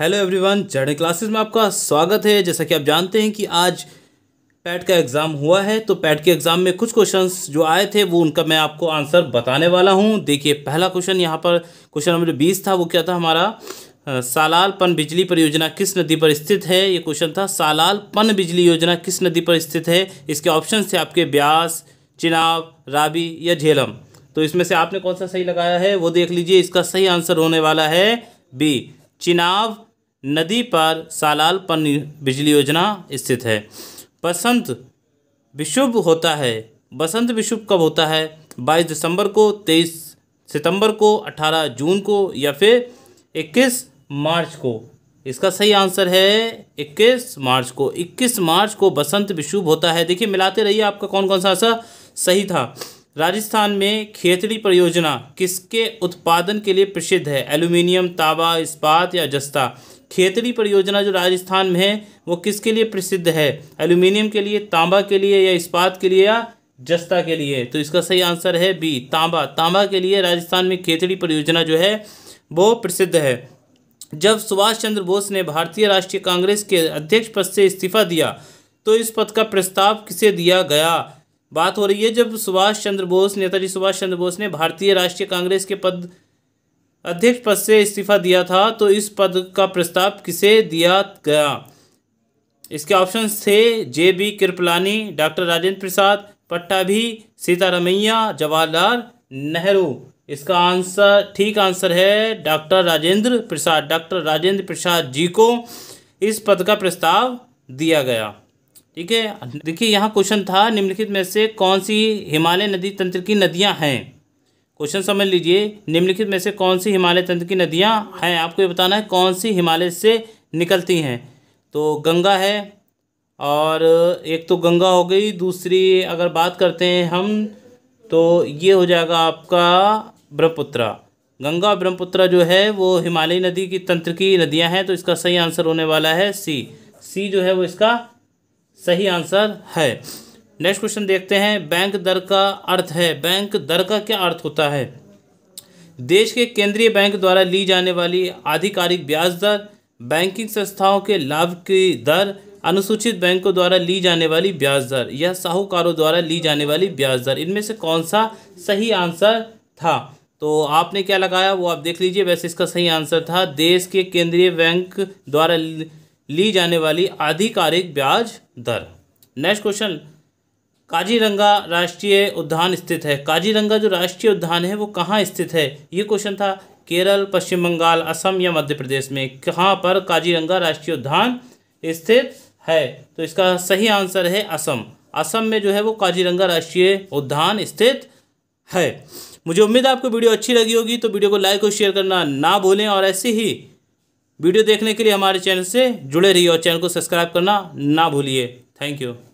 hello everyone चढ़े classes में आपका स्वागत है जैसा कि आप जानते हैं कि आज पैट का एग्ज़ाम हुआ है तो पैट के एग्ज़ाम में कुछ क्वेश्चंस जो आए थे वो उनका मैं आपको आंसर बताने वाला हूं देखिए पहला क्वेश्चन यहां पर क्वेश्चन नंबर बीस था वो क्या था हमारा सालाल पन बिजली परियोजना किस नदी पर स्थित है ये क्वेश्चन था सालाल पन बिजली योजना किस नदी पर स्थित है इसके ऑप्शन थे आपके ब्यास चिनाब राबी या झेलम तो इसमें से आपने कौन सा सही लगाया है वो देख लीजिए इसका सही आंसर होने वाला है बी चिनाब नदी पार सालाल पन बिजली योजना स्थित है बसंत विशुभ होता है बसंत विशुभ कब होता है बाईस दिसंबर को तेईस सितंबर को अठारह जून को या फिर इक्कीस मार्च को इसका सही आंसर है 21 मार्च को 21 मार्च को बसंत विशुभ होता है देखिए मिलाते रहिए आपका कौन कौन सा आंसर सही था राजस्थान में खेतड़ी परियोजना किसके उत्पादन के लिए प्रसिद्ध है एल्यूमिनियम ताबा इस्पात या जस्ता खेतड़ी परियोजना जो राजस्थान में है वो किसके लिए प्रसिद्ध है एल्यूमिनियम के लिए तांबा के लिए या इस्पात के लिए या जस्ता के लिए तो इसका सही आंसर है बी तांबा तांबा के लिए राजस्थान में खेतड़ी परियोजना जो है वो प्रसिद्ध है जब सुभाष चंद्र बोस ने भारतीय राष्ट्रीय कांग्रेस के अध्यक्ष पद से इस्तीफा दिया तो इस पद का प्रस्ताव किसे दिया गया बात हो रही है जब सुभाष चंद्र बोस नेताजी सुभाष चंद्र बोस ने भारतीय राष्ट्रीय कांग्रेस के पद अध्यक्ष पद से इस्तीफा दिया था तो इस पद का प्रस्ताव किसे दिया गया इसके ऑप्शन थे J B Kripalani doctor Rajendra Prasad Pattabhi Sitaramayya Jawaharlal Nehru इसका आंसर ठीक आंसर है डॉक्टर राजेंद्र प्रसाद डॉक्टर राजेंद्र प्रसाद जी को इस पद का प्रस्ताव दिया गया ठीक है देखिए यहाँ क्वेश्चन था निम्नलिखित में से कौन सी हिमालय नदी तंत्र की नदियाँ हैं क्वेश्चन समझ लीजिए निम्नलिखित में से कौन सी हिमालय तंत्र की नदियाँ हैं आपको ये बताना है कौन सी हिमालय से निकलती हैं तो गंगा है और एक तो गंगा हो गई दूसरी अगर बात करते हैं हम तो ये हो जाएगा आपका ब्रह्मपुत्रा गंगा ब्रह्मपुत्रा जो है वो हिमालयी नदी की तंत्र की नदियाँ हैं तो इसका सही आंसर होने वाला है सी सी जो है वो इसका सही आंसर है नेक्स्ट क्वेश्चन देखते हैं बैंक दर का अर्थ है बैंक दर का क्या अर्थ होता है देश के केंद्रीय बैंक द्वारा ली जाने वाली आधिकारिक ब्याज दर बैंकिंग संस्थाओं के लाभ की दर अनुसूचित बैंकों द्वारा ली जाने वाली ब्याज दर या साहूकारों द्वारा ली जाने वाली ब्याज दर इनमें से कौन सा सही आंसर था तो आपने क्या लगाया वो आप देख लीजिए वैसे इसका सही आंसर था देश के केंद्रीय बैंक द्वारा ली जाने वाली आधिकारिक ब्याज दर नेक्स्ट क्वेश्चन काजीरंगा राष्ट्रीय उद्यान स्थित है काजीरंगा जो राष्ट्रीय उद्यान है वो कहाँ स्थित है ये क्वेश्चन था केरल पश्चिम बंगाल असम या मध्य प्रदेश में कहाँ पर काजीरंगा राष्ट्रीय उद्यान स्थित है तो इसका सही आंसर है असम असम में जो है वो काजीरंगा राष्ट्रीय उद्यान स्थित है मुझे उम्मीद है आपको वीडियो अच्छी लगी होगी तो वीडियो को लाइक और शेयर करना ना भूलें और ऐसे ही वीडियो देखने के लिए हमारे चैनल से जुड़े रहिए और चैनल को सब्सक्राइब करना ना भूलिए थैंक यू